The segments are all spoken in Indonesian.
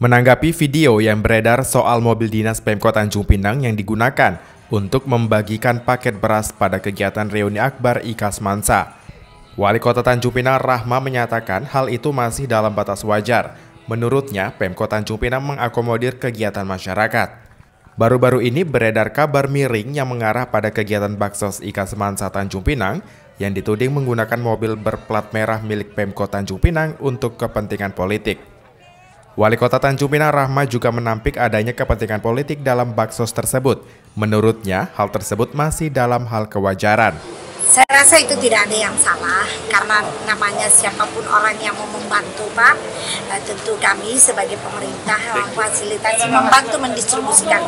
Menanggapi video yang beredar soal mobil dinas Pemkot Tanjung Pinang yang digunakan untuk membagikan paket beras pada kegiatan reuni akbar IKAS Mansa. Wali Kota Tanjung Pinang Rahma menyatakan hal itu masih dalam batas wajar. Menurutnya, Pemkot Tanjung Pinang mengakomodir kegiatan masyarakat. Baru-baru ini beredar kabar miring yang mengarah pada kegiatan Baksos Ika Mansa Tanjung Pinang yang dituding menggunakan mobil berplat merah milik Pemkot Tanjung Pinang untuk kepentingan politik. Wali kota Tanjung Pinang Rahma juga menampik adanya kepentingan politik dalam baksos tersebut. Menurutnya, hal tersebut masih dalam hal kewajaran saya rasa itu tidak ada yang salah karena namanya siapapun orang yang mau membantu Pak eh, tentu kami sebagai pemerintah fasilitasi membantu mendistribusikan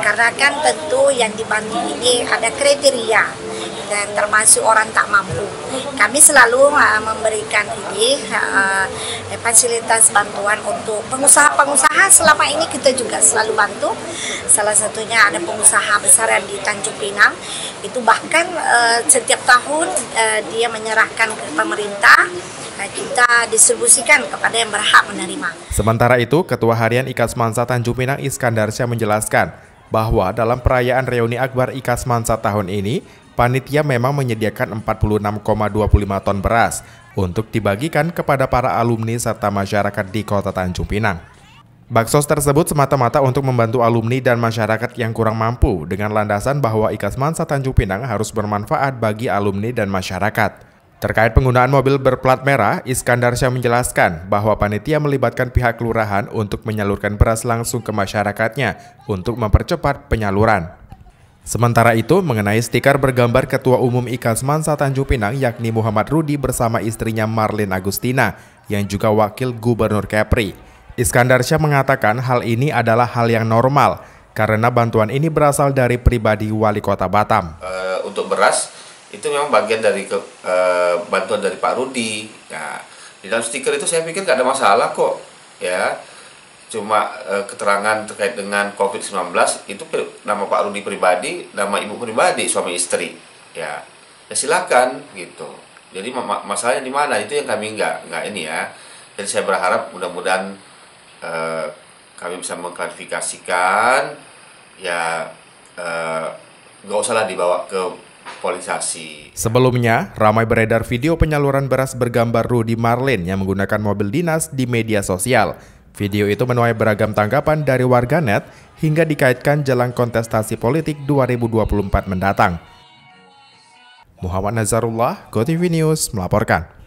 karena kan tentu yang dibantu ini ada kriteria dan termasuk orang tak mampu kami selalu eh, memberikan ini eh, fasilitas bantuan untuk pengusaha-pengusaha selama ini kita juga selalu bantu salah satunya ada pengusaha besar yang di Tanjung Pinang itu bahkan setiap tahun uh, dia menyerahkan ke pemerintah nah, kita distribusikan kepada yang berhak menerima. Sementara itu, Ketua Harian Ikas Mansa Tanjung Pinang Iskandar Syah menjelaskan bahwa dalam perayaan reuni Akbar Ikas Mansa tahun ini, panitia memang menyediakan 46,25 ton beras untuk dibagikan kepada para alumni serta masyarakat di Kota Tanjung Pinang. Baksos tersebut semata-mata untuk membantu alumni dan masyarakat yang kurang mampu dengan landasan bahwa mansa Tanjung Pinang harus bermanfaat bagi alumni dan masyarakat. Terkait penggunaan mobil berplat merah, Iskandar Syah menjelaskan bahwa panitia melibatkan pihak kelurahan untuk menyalurkan beras langsung ke masyarakatnya untuk mempercepat penyaluran. Sementara itu, mengenai stiker bergambar Ketua Umum Mansa Tanjung Pinang yakni Muhammad Rudi bersama istrinya Marlin Agustina yang juga Wakil Gubernur Kepri. Iskandar Syah mengatakan hal ini adalah hal yang normal karena bantuan ini berasal dari pribadi wali kota Batam. Uh, untuk beras itu memang bagian dari ke, uh, bantuan dari Pak Rudi. Nah, di dalam stiker itu saya pikir nggak ada masalah kok, ya. Cuma uh, keterangan terkait dengan COVID-19 itu nama Pak Rudi pribadi, nama ibu pribadi, suami istri, ya. Ya silakan gitu. Jadi masalahnya di mana itu yang kami nggak nggak ini ya. Jadi saya berharap mudah-mudahan Eh, kami bisa mengklarifikasikan ya gak eh, nggak usahlah dibawa ke polisasi. Sebelumnya, ramai beredar video penyaluran beras bergambar Rudy Marlin yang menggunakan mobil dinas di media sosial. Video itu menuai beragam tanggapan dari warganet hingga dikaitkan jelang kontestasi politik 2024 mendatang. Muhammad Nazarullah, GoTV News melaporkan.